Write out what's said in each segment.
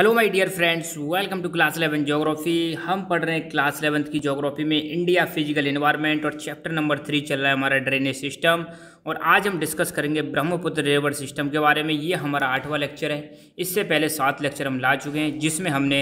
Hello my dear friends welcome to class eleven geography हम पढ़ रहे हैं क्लास इलेवंथ की ज्योग्राफी में इंडिया फिजिकल इन्वायरमेंट और चैप्टर नंबर थ्री चल रहा है हमारा ड्रेनेज सिस्टम और आज हम डिस्कस करेंगे ब्रह्मपुत्र रिवर सिस्टम के बारे में ये हमारा आठवां लेक्चर है इससे पहले सात लेक्चर हम ला चुके हैं जिसमें हमने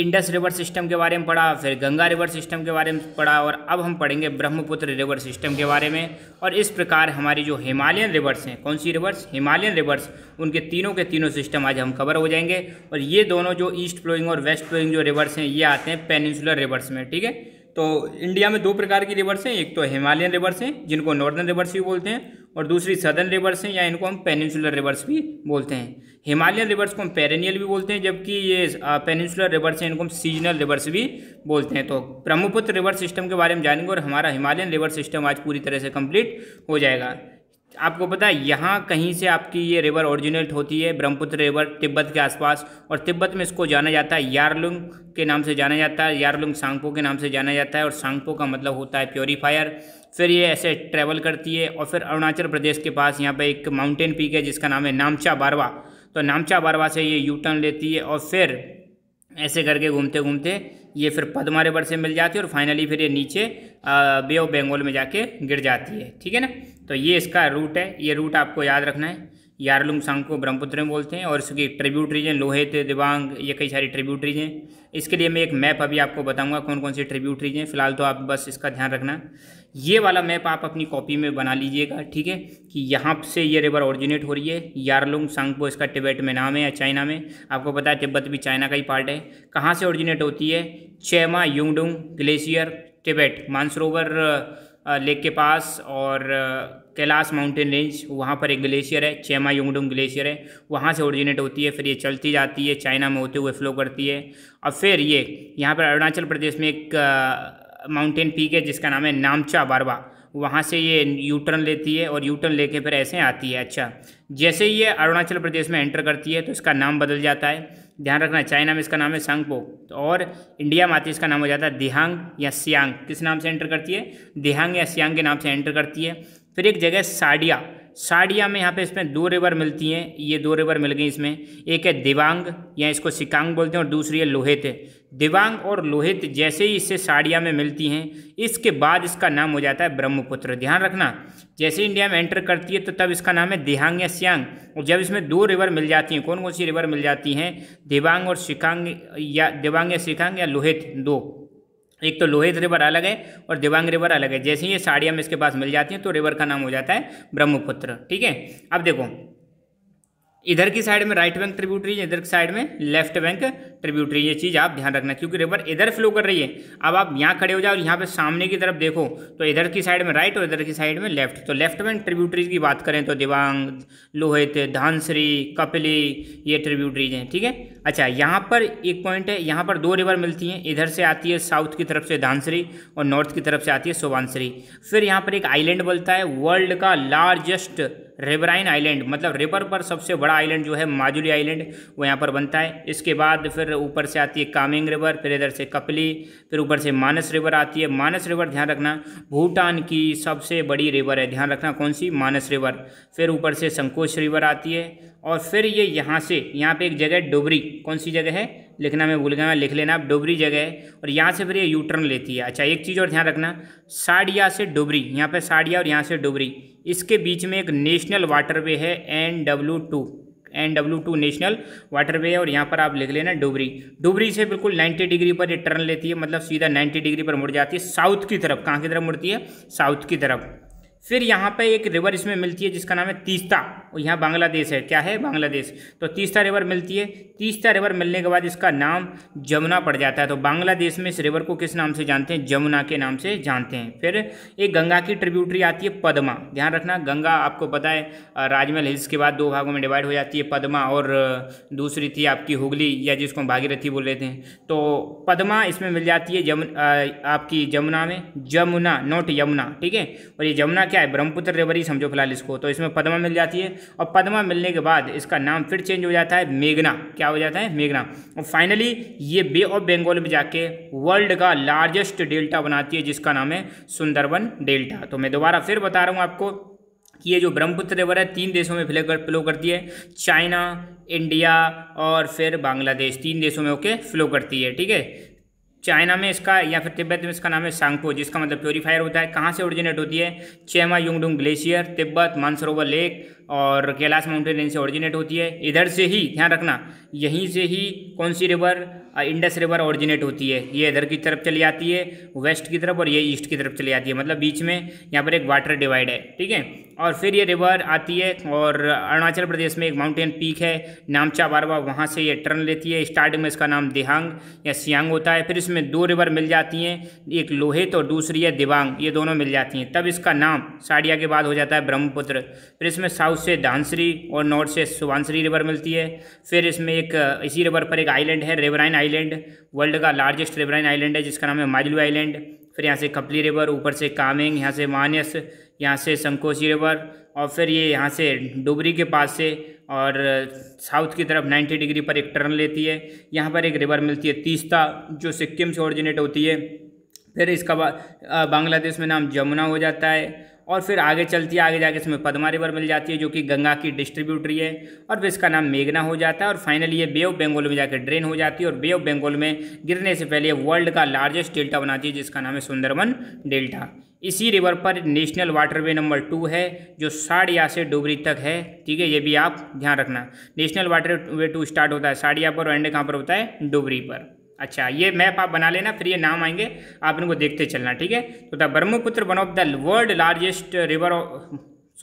इंडस रिवर सिस्टम के बारे में पढ़ा फिर गंगा रिवर सिस्टम के बारे में पढ़ा और अब हम पढ़ेंगे ब्रह्मपुत्र रिवर सिस्टम के बारे में और इस प्रकार हमारी जो हिमालयन रिवर्स हैं कौन सी रिवर्स हिमालयन रिवर्स उनके तीनों के तीनों सिस्टम आज हम कवर हो जाएंगे और ये दोनों जो ईस्ट फ्लोइंग और वेस्ट फ्लोइंग जो रिवर्स हैं ये आते हैं पेनिसुलर रिवर्स में ठीक है तो इंडिया में दो प्रकार की रिवर्स हैं एक तो हिमालयन रिवर्स हैं जिनको नॉर्दर्न रिवर्स भी बोलते हैं और दूसरी सदर्न रिवर्स हैं या इनको हम पेनिनसुलर रिवर्स भी बोलते हैं हिमालयन रिवर्स को हम पेरेनियल भी बोलते हैं जबकि ये पेनिनसुलर रिवर्स हैं इनको हम सीजनल रिवर्स भी बोलते हैं तो ब्रह्मपुत्र रिवर सिस्टम के बारे में जानेंगे और हमारा हिमालयन रिवर सिस्टम आज पूरी तरह से कंप्लीट हो जाएगा आपको पता है यहाँ कहीं से आपकी ये रिवर ओरिजिनेट होती है ब्रह्मपुत्र रिवर तिब्बत के आसपास और तिब्बत में इसको जाना जाता है यारलुंग के नाम से जाना जाता है यारलुंग सांगपो के नाम से जाना जाता है और सांगपो का मतलब होता है प्योरीफायर फिर ये ऐसे ट्रैवल करती है और फिर अरुणाचल प्रदेश के पास यहाँ पे एक माउंटेन पीक है जिसका नाम है नामचा बारवा तो नामचा बारवा से ये यू टर्न लेती है और फिर ऐसे करके घूमते घूमते ये फिर पदमा रिवर से मिल जाती है और फाइनली फिर ये नीचे बे ऑफ बंगाल में जाके गिर जाती है ठीक है ना तो ये इसका रूट है ये रूट आपको याद रखना है यारलुंग सांग को ब्रह्मपुत्र में बोलते हैं और इसकी ट्रिब्यूटरीज हैं लोहित दिबांग ये कई सारी ट्रिब्यूटरीज हैं इसके लिए मैं एक मैप अभी आपको बताऊंगा कौन कौन सी ट्रिब्यूटरीज हैं फिलहाल तो आप बस इसका ध्यान रखना ये वाला मैप आप अपनी कॉपी में बना लीजिएगा ठीक है कि यहाँ से ये रिवर ओरिजिनेट हो रही है यारलुंग को इसका टिबेट में नाम है या चाइना में आपको पता है तिब्बत भी चाइना का ही पार्ट है कहाँ से ऑरिजिनेट होती है Chema Yungdung glacier Tibet Mansarovar lake के पास और कैलाश माउंटेन रेंज वहाँ पर एक ग्लेशियर है चेमा युंगडुंग ग्लेशियर है वहाँ से ओरिजिनेट होती है फिर ये चलती जाती है चाइना में होते हुए फ्लो करती है और फिर ये यहाँ पर अरुणाचल प्रदेश में एक माउंटेन पीक है जिसका नाम है नामचा बारवा वहाँ से ये यू टर्न लेती है और यू टर्न लेके फिर ऐसे आती है अच्छा जैसे ये अरुणाचल प्रदेश में एंटर करती है तो इसका नाम बदल जाता है ध्यान रखना चाइना में इसका नाम है तो और इंडिया में आती है इसका नाम हो जाता है दिहांग या सियांग किस नाम से एंटर करती है दिहांग या सियांग के नाम से एंटर करती है फिर एक जगह साडिया साड़िया में यहाँ पे इसमें दो रिवर मिलती हैं ये दो रिवर मिल गई इसमें एक है दिवांग या इसको सिकांग बोलते हैं और दूसरी है लोहित दिवांग और लोहित जैसे ही इससे साड़िया में मिलती हैं इसके बाद इसका नाम हो जाता है ब्रह्मपुत्र ध्यान रखना जैसे इंडिया में एंटर करती है तो तब इसका नाम है देहांग या सियांग और जब इसमें दो रिवर मिल जाती हैं कौन कौन सी रिवर मिल जाती हैं दिवांग और सिकांग या दिवांग या सिकांग या लोहित दो एक तो लोहित रिवर अलग है और दिवांग रिवर अलग है जैसे ही ये साड़ियाँ में इसके पास मिल जाती हैं तो रिवर का नाम हो जाता है ब्रह्मपुत्र ठीक है अब देखो इधर की साइड में राइट बैंक ट्रिब्यूटरीज इधर की साइड में लेफ्ट बैंक ट्रिब्यूटरी ये चीज़ आप ध्यान रखना क्योंकि रिवर इधर फ्लो कर रही है अब आप यहाँ खड़े हो जाओ यहाँ पे सामने की तरफ देखो तो इधर की साइड में राइट और इधर की साइड में लेफ्ट तो लेफ्ट बैंक ट्रिब्यूटरीज की बात करें तो दिवांग लोहित धानसरी कपिली ये ट्रिब्यूटरीज हैं ठीक है थीके? अच्छा यहाँ पर एक पॉइंट है यहाँ पर दो रिवर मिलती हैं इधर से आती है साउथ की तरफ से धानसरी और नॉर्थ की तरफ से आती है सोबानसरी फिर यहाँ पर एक आइलैंड बोलता है वर्ल्ड का लार्जेस्ट रेबराइन आइलैंड मतलब रिवर पर सबसे बड़ा आइलैंड जो है माजुली आइलैंड वो यहाँ पर बनता है इसके बाद फिर ऊपर से आती है कामिंग रिवर फिर इधर से कपली फिर ऊपर से मानस रिवर आती है मानस रिवर ध्यान रखना भूटान की सबसे बड़ी रिवर है ध्यान रखना कौन सी मानस रिवर फिर ऊपर से संकोच रिवर आती है और फिर ये यहाँ से यहाँ पर एक जगह है डोबरी कौन सी जगह है लिखना मैं भूल गया लिख लेना आप डोबरी जगह है और यहाँ से फिर ये यू टर्न लेती है अच्छा एक चीज़ और ध्यान रखना साड़िया से डोबरी यहाँ पे साड़िया और यहाँ से डोबरी इसके बीच में एक नेशनल वाटर वे है N W two N W two national waterway है और यहाँ पर आप लिख लेना डुबरी डुबरी से बिल्कुल नाइन्टी डिग्री पर ये टर्न लेती है मतलब सीधा नाइन्टी डिग्री पर मुड़ जाती है साउथ की तरफ कहाँ की तरफ मुड़ती है साउथ की तरफ फिर यहाँ पे एक रिवर इसमें मिलती है जिसका नाम है तीस्ता और यहाँ बांग्लादेश है क्या है बांग्लादेश तो तीस्ता रिवर मिलती है तीस्ता रिवर मिलने के बाद इसका नाम जमुना पड़ जाता है तो बांग्लादेश में इस रिवर को किस नाम से जानते हैं जमुना के नाम से जानते हैं फिर एक गंगा की ट्रिब्यूटरी आती है पदमा ध्यान रखना गंगा आपको पता है राजमहल हिल्स के बाद दो भागों में डिवाइड हो जाती है पदमा और दूसरी थी आपकी हुगली या जिसको हम भागीरथी बोल लेते हैं तो पदमा इसमें मिल जाती है जमुना आपकी जमुना में जमुना नॉट यमुना ठीक है और ये जमुना क्या क्या है ब्रह्मपुत्र रिवर ही समझो फिलहाल इसको तो इसमें पदमा मिल जाती है और पदमा मिलने के बाद इसका नाम फिर चेंज हो जाता है मेघना क्या हो जाता है मेघना और फाइनली ये बे ऑफ बंगाल में जाके वर्ल्ड का लार्जेस्ट डेल्टा बनाती है जिसका नाम है सुंदरबन डेल्टा तो मैं दोबारा फिर बता रहा हूँ आपको कि ये जो ब्रह्मपुत्र रिवर है तीन देशों में फ्लो कर फ्लो करती है चाइना इंडिया और फिर बांग्लादेश तीन देशों में ओके फ्लो करती है ठीक है चाइना में इसका या फिर तिब्बत में इसका नाम है सांगपो जिसका मतलब प्योरीफायर होता है कहाँ से ओरिजिनेट होती है चेमा युंगडुंग ग्लेशियर तिब्बत मानसरोवर लेक और कैलाश माउंटेन रेंज से ऑरिजिनेट होती है इधर से ही ध्यान रखना यहीं से ही कौन सी रिवर इंडस रिवर ऑरिजिनेट होती है ये इधर की तरफ चली जाती है वेस्ट की तरफ और ये ईस्ट की तरफ चली जाती है मतलब बीच में यहाँ पर एक वाटर डिवाइड है ठीक है और फिर ये रिवर आती है और अरुणाचल प्रदेश में एक माउंटेन पीक है नामचा बारवा वहाँ से ये टर्न लेती है स्टार्टिंग में इसका नाम देहांग या सियांग होता है फिर इसमें दो रिवर मिल जाती हैं एक लोहित और दूसरी है दिवांग ये दोनों मिल जाती हैं तब इसका नाम साड़िया के बाद हो जाता है ब्रह्मपुत्र फिर इसमें साउथ साउथ से धानसरी और नॉर्थ से सुबानसरी रिवर मिलती है फिर इसमें एक इसी रिवर पर एक आइलैंड है रेवराइन आइलैंड वर्ल्ड का लार्जेस्ट रेवराइन आइलैंड है जिसका नाम है माजलू आइलैंड फिर यहाँ से कपली रिवर ऊपर से कामेंग यहाँ से मानस यहाँ से संकोसी रिवर और फिर ये यहाँ से डुबरी के पास से और साउथ की तरफ 90 डिग्री पर एक टर्न लेती है यहाँ पर एक रिवर मिलती है तीस्ता जो सिक्किम से ओरिजिनेट होती है फिर इसका बांग्लादेश में नाम जमुना हो जाता है और फिर आगे चलती है आगे जाके इसमें पदमा रिवर मिल जाती है जो कि गंगा की डिस्ट्रीब्यूटरी है और फिर इसका नाम मेघना हो जाता है और फाइनली ये बे ऑफ बंगाल में जाकर ड्रेन हो जाती है और बे ऑफ बंगाल में गिरने से पहले वर्ल्ड का लार्जेस्ट डेल्टा बनाती है जिसका नाम है सुंदरवन डेल्टा इसी रिवर पर नेशनल वाटरवे नंबर टू है जो साड़िया से डोगरी तक है ठीक है ये भी आप ध्यान रखना नेशनल वाटरवे टू स्टार्ट होता है साड़िया पर और एंड कहाँ पर होता है डोगरी पर अच्छा ये मैप आप बना लेना फिर ये नाम आएंगे आप इनको देखते चलना ठीक है तो the Brahmaputra one of the world largest river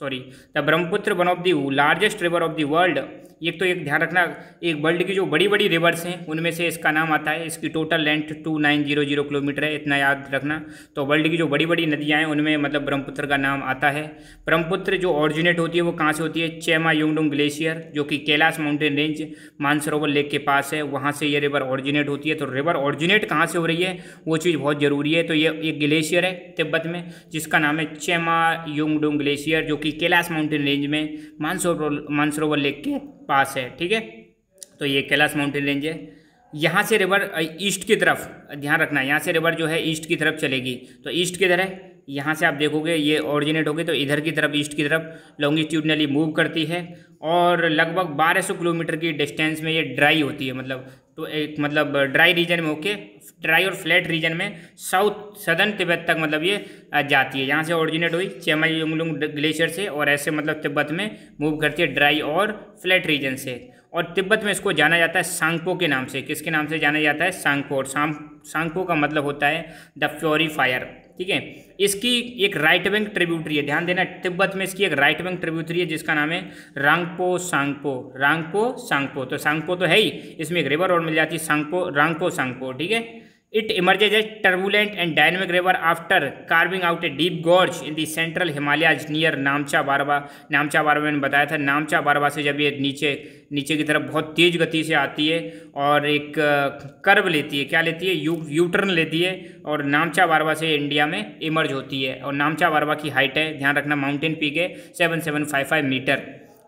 sorry the Brahmaputra one of the largest river of the world एक तो एक ध्यान रखना एक वर्ल्ड की जो बड़ी बड़ी रिवर्स हैं उनमें से इसका नाम आता है इसकी total length two nine zero zero kilometre है इतना याद रखना तो वर्ल्ड की जो बड़ी बड़ी नदियाँ हैं उनमें मतलब ब्रह्मपुत्र का नाम आता है ब्रह्मपुत्र जो ऑरिजिनेट होती है वो कहाँ से होती है चेमा युंगडुंग ग्लेशियर जो कि Kailash mountain range Mansarovar lake के पास है वहाँ से ये रिवर ऑरिजिनेट होती है तो रिवर ऑरिजिनेट कहाँ से हो रही है वो चीज़ बहुत ज़रूरी है तो ये एक ग्लेशियर है तिब्बत में जिसका नाम है चेमा युंगडुंग ग्लेशियर जो कि कैलाश माउंटेन रेंज में मानसरोवर मानसरोवर लेक के पास है ठीक है तो ये कैलाश माउंटेन रेंज है यहाँ से रिवर ईस्ट की तरफ ध्यान रखना है यहाँ से रिवर जो है ईस्ट की तरफ चलेगी तो ईस्ट किधर है यहाँ से आप देखोगे ये ऑरिजिनेट होगी तो इधर की तरफ ईस्ट की तरफ लॉन्गिट्यूडनली मूव करती है और लगभग 1200 किलोमीटर की डिस्टेंस में ये ड्राई होती है मतलब तो एक मतलब ड्राई रीजन में होके ड्राई और फ्लैट रीजन में साउथ सदर्न तिब्बत तक मतलब ये जाती है यहाँ से ओरिजिनेट हुई चेमाई यंगलुंग ग्लेशियर से और ऐसे मतलब तिब्बत में मूव करती है ड्राई और फ्लैट रीजन से और तिब्बत में इसको जाना जाता है सांगपो के नाम से किसके नाम से जाना जाता है सांगपो और सांगपो का मतलब होता है द प्योरीफायर ठीक है इसकी एक राइट बैंक ट्रिब्यूटरी है ध्यान देना तिब्बत में इसकी एक राइट बैंक ट्रिब्यूटरी है जिसका नाम है रांगपो सांगपो रांगपो सांगपो तो सांगपो तो है ही इसमें एक रिवर और मिल जाती है सांगपो रांगपो सांगपो ठीक है it emerges as turbulent and dynamic river after carving out a deep gorge in the central Himalayas near Namcha Barwa Namcha बारवा मैंने बताया था नामचा बारवा से जब ये नीचे नीचे की तरफ बहुत तेज़ गति से आती है और एक कर्व लेती है क्या लेती है यू यू टर्न लेती है और नामचा बारवा से इंडिया में इमर्ज होती है और नामचा बारवा की हाइट है ध्यान रखना माउंटेन पीक है seven seven five five metre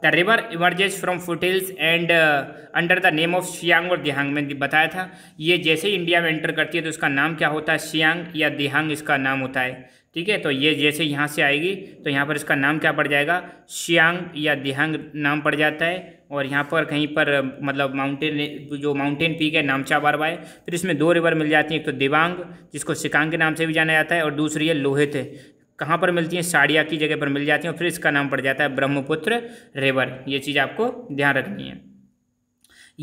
the river emerges from hills and under the name of Siang और दिहांग मैंने बताया था ये जैसे ही इंडिया में एंटर करती है तो इसका नाम क्या होता है शियांग या दिहांग इसका नाम होता है ठीक है तो ये जैसे यहाँ से आएगी तो यहाँ पर इसका नाम क्या पड़ जाएगा शियांग या दिहांग नाम पड़ जाता है और यहाँ पर कहीं पर uh, मतलब माउंटेन जो माउंटेन पीक है नामचा बारवा है फिर इसमें दो रिवर मिल जाती हैं एक तो दिबांग जिसको सिकांग के नाम से भी जाना जाता है और दूसरी है लोहित कहाँ पर मिलती हैं साड़िया की जगह पर मिल जाती हैं और फिर इसका नाम पड़ जाता है ब्रह्मपुत्र रेवर ये चीज़ आपको ध्यान रखनी है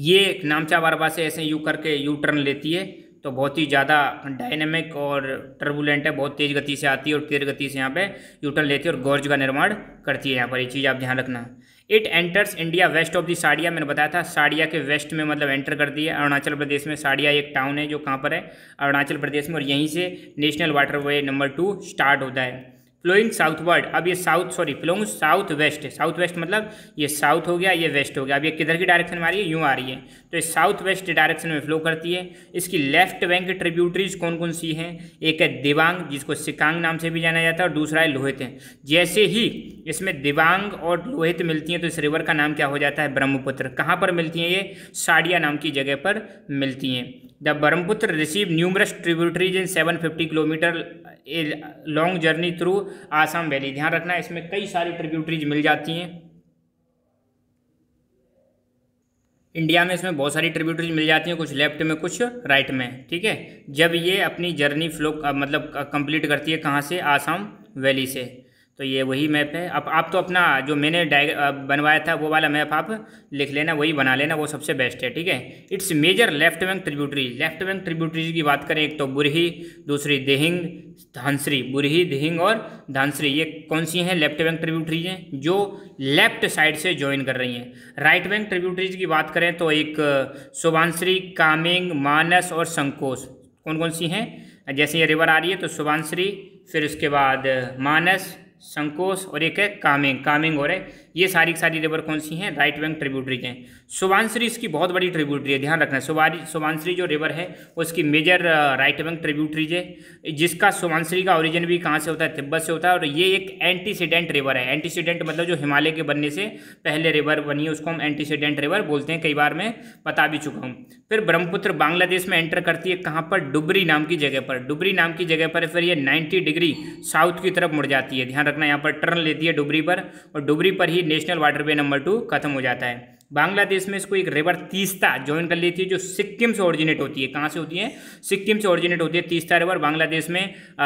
ये नामचा बार बार से ऐसे यू करके यू टर्न लेती है तो बहुत ही ज़्यादा डायनेमिक और टर्बुलेंट है बहुत तेज़ गति से आती है और तेज़ गति से यहाँ पे यू टर्न लेती है और गौरज का निर्माण करती है यहाँ पर ये चीज़ आप ध्यान रखना it enters India west of the Sadiya मैंने बताया था साड़िया के वेस्ट में मतलब एंटर कर दिया अरुणाचल प्रदेश में साड़िया एक टाउन है जो कहाँ पर है अरुणाचल प्रदेश में और यहीं से national waterway number two start होता है फ्लोइंग साउथवर्ड अब ये south sorry flowing south west south west मतलब ये साउथ हो गया ये वेस्ट हो गया अब ये किधर की डायरेक्शन में आ रही है यूँ आ रही है तो ये साउथ वेस्ट डायरेक्शन में फ्लो करती है इसकी लेफ्ट बैंक ट्रिब्यूटरीज कौन कौन सी हैं एक है दिवांग जिसको सिकांग नाम से भी जाना जाता है और दूसरा है लोहित है जैसे ही इसमें दिवांग और लोहित मिलती हैं तो इस रिवर का नाम क्या हो जाता है ब्रह्मपुत्र कहाँ पर मिलती हैं ये साड़िया नाम की जगह पर मिलती हैं Brahmaputra receive numerous tributaries in seven 750 kilometre a long journey through Assam valley ध्यान रखना है इसमें कई सारी ट्रिब्यूटरीज मिल जाती हैं इंडिया में इसमें बहुत सारी ट्रिब्यूटरीज मिल जाती हैं कुछ लेफ्ट में कुछ राइट में ठीक है जब ये अपनी जर्नी फ्लो मतलब कंप्लीट करती है कहाँ से आसाम वैली से तो ये वही मैप है अब आप तो अपना जो मैंने डाय बनवाया था वो वाला मैप आप लिख लेना वही बना लेना वो सबसे बेस्ट है ठीक है its major left bank tributaries left bank tributaries की बात करें एक तो बुरही दूसरी देहिंग धानसरी बुरही देहिंग और धानसरी ये कौन सी हैं लेफ्ट बैंक ट्रिब्यूटरीज हैं जो लेफ्ट साइड से ज्वाइन कर रही हैं राइट बैंक ट्रिब्यूटरीज की बात करें तो एक सुबानश्री कामिंग मानस और संकोच कौन कौन सी हैं जैसे ये रिवर आ रही है तो सुबानश्री फिर उसके बाद मानस संकोच और एक है कामिंग कामिंग हो रहे ये सारी सारी रिवर कौन सी हैं राइट बैंक ट्रिब्यूटरीज हैं सुबानश्री इसकी बहुत बड़ी ट्रिब्यूटरी है ध्यान रखना सुबारी सुबानश्री जो रिवर है उसकी मेजर राइट बैंक ट्रिब्यूटरीज है जिसका सुबानश्री का ओरिजिन भी कहाँ से होता है तिब्बत से होता है और ये एक एंटीसीडेंट रिवर है एंटीसीडेंट मतलब जो हिमालय के बनने से पहले रिवर बनी है उसको हम एंटीसीडेंट रिवर बोलते हैं कई बार मैं बता भी चुका हूँ फिर ब्रह्मपुत्र बांग्लादेश में एंटर करती है कहाँ पर डुबरी नाम की जगह पर डुबरी नाम की जगह पर फिर ये नाइन्टी डिग्री साउथ की तरफ मुड़ जाती है ध्यान रखना यहाँ पर टर्न लेती है डुबरी पर और डुबरी पर ही नेशनल वाटरवे नंबर टू खत्म हो जाता है बांग्लादेश में इसको एक रिवर तीस्ता ज्वाइन कर लेती है जो सिक्किम से ओरिजिनेट होती है कहाँ से होती है सिक्किम से ओरिजिनेट होती है तीस्ता रिवर बांग्लादेश में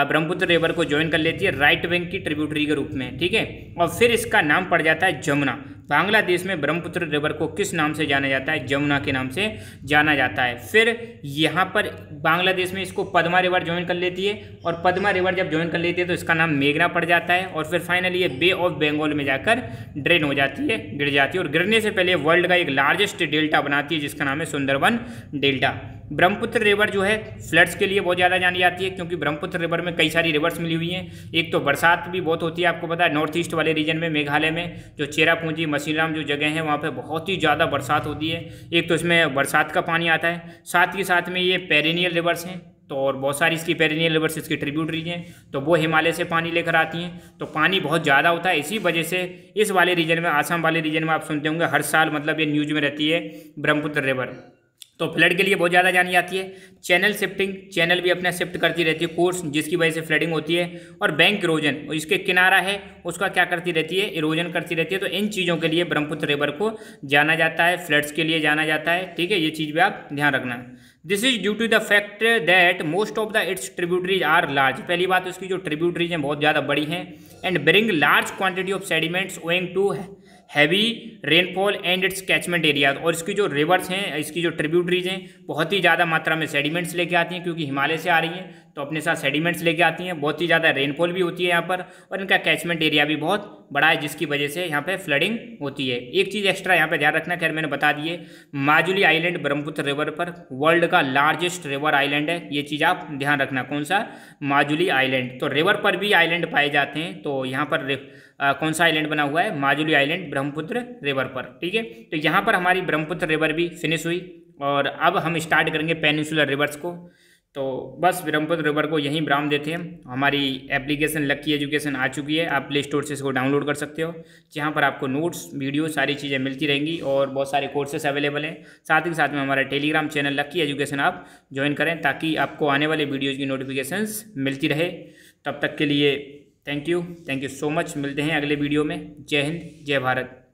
ब्रह्मपुत्र रिवर को ज्वाइन कर लेती है राइट बैंक की ट्रिब्यूटरी के रूप में ठीक है और फिर इसका नाम पड़ जाता है जमुना बांग्लादेश में ब्रह्मपुत्र रिवर को किस नाम से जाना जाता है जमुना के नाम से जाना जाता है फिर यहाँ पर बांग्लादेश में इसको पदमा रिवर ज्वाइन कर लेती है और पदमा रिवर जब ज्वाइन कर लेती है तो इसका नाम मेघना पड़ जाता है और फिर फाइनली ये बे ऑफ बंगाल में जाकर ड्रेन हो जाती है गिर जाती है और गिरने से पहले वर्ल्ड का एक लार्जेस्ट डेल्टा बनाती है जिसका नाम है सुंदरवन डेल्टा ब्रह्मपुत्र रिवर जो है फ्लड्स के लिए बहुत ज़्यादा जानी जाती है क्योंकि ब्रह्मपुत्र रिवर में कई सारी रिवर्स मिली हुई हैं एक तो बरसात भी बहुत होती है आपको पता है नॉर्थ ईस्ट वाले रीजन में मेघालय में जो चेरापूंजी मसीराम जो जगह है वहाँ पे बहुत ही ज़्यादा बरसात होती है एक तो इसमें बरसात का पानी आता है साथ ही साथ में ये पेरिनियल रिवर्स हैं तो और बहुत सारी इसकी पेरिनियल रिवर्स इसकी ट्रिब्यूटरी हैं तो वो हिमालय से पानी लेकर आती हैं तो पानी बहुत ज़्यादा होता है इसी वजह से इस वाले रीजन में आसाम वाले रीजन में आप सुनते होंगे हर साल मतलब ये न्यूज में रहती है ब्रह्मपुत्र रिवर तो फ्लड के लिए बहुत ज़्यादा जानी जाती है चैनल शिफ्टिंग चैनल भी अपना शिफ्ट करती रहती है कोर्स जिसकी वजह से फ्लडिंग होती है और बैंक इरोजन इसके किनारा है उसका क्या करती रहती है इरोजन करती रहती है तो इन चीज़ों के लिए ब्रह्मपुत्र रिवर को जाना जाता है फ्लड्स के लिए जाना जाता है ठीक है ये चीज़ भी आप ध्यान रखना this is due to the fact that most of the its tributaries are large पहली बात उसकी तो जो ट्रिब्यूटरीज हैं बहुत ज़्यादा बड़ी हैं and bring large quantity of sediments owing to heavy rainfall and its catchment areas और इसकी जो रिवर्स हैं इसकी जो ट्रिब्यूटरीज हैं बहुत ही ज़्यादा मात्रा में सेडिमेंट्स लेके आती हैं क्योंकि हिमालय से आ रही हैं तो अपने साथ सेडिमेंट्स लेके आती हैं बहुत ही ज़्यादा रेनफॉल भी होती है यहाँ पर और इनका कैचमेंट एरिया भी बहुत बढ़ा है जिसकी वजह से यहाँ पे फ्लडिंग होती है एक चीज़ एक्स्ट्रा यहाँ पे ध्यान रखना खैर मैंने बता दिए माजुली आइलैंड ब्रह्मपुत्र रिवर पर वर्ल्ड का लार्जेस्ट रिवर आइलैंड है ये चीज़ आप ध्यान रखना कौन सा माजुली आइलैंड तो रिवर पर भी आइलैंड पाए जाते हैं तो यहाँ पर आ, कौन सा आइलैंड बना हुआ है माजुली आइलैंड ब्रह्मपुत्र रिवर पर ठीक है तो यहाँ पर हमारी ब्रह्मपुत्र रिवर भी फिनिश हुई और अब हम स्टार्ट करेंगे पेनिसुलर रिवर्स को तो बस ब्रह्मपुत्र रिवर को यहीं विराम देते हैं हमारी एप्लीकेशन लक्की एजुकेशन आ चुकी है आप प्ले स्टोर से इसको डाउनलोड कर सकते हो जहाँ पर आपको नोट्स वीडियो सारी चीज़ें मिलती रहेंगी और बहुत सारे कोर्सेस अवेलेबल हैं साथ ही साथ में हमारा टेलीग्राम चैनल लक्की एजुकेशन आप ज्वाइन करें ताकि आपको आने वाले वीडियोज़ की नोटिफिकेशन मिलती रहे तब तक के लिए thank you thank you so much मिलते हैं अगले वीडियो में जय हिंद जय भारत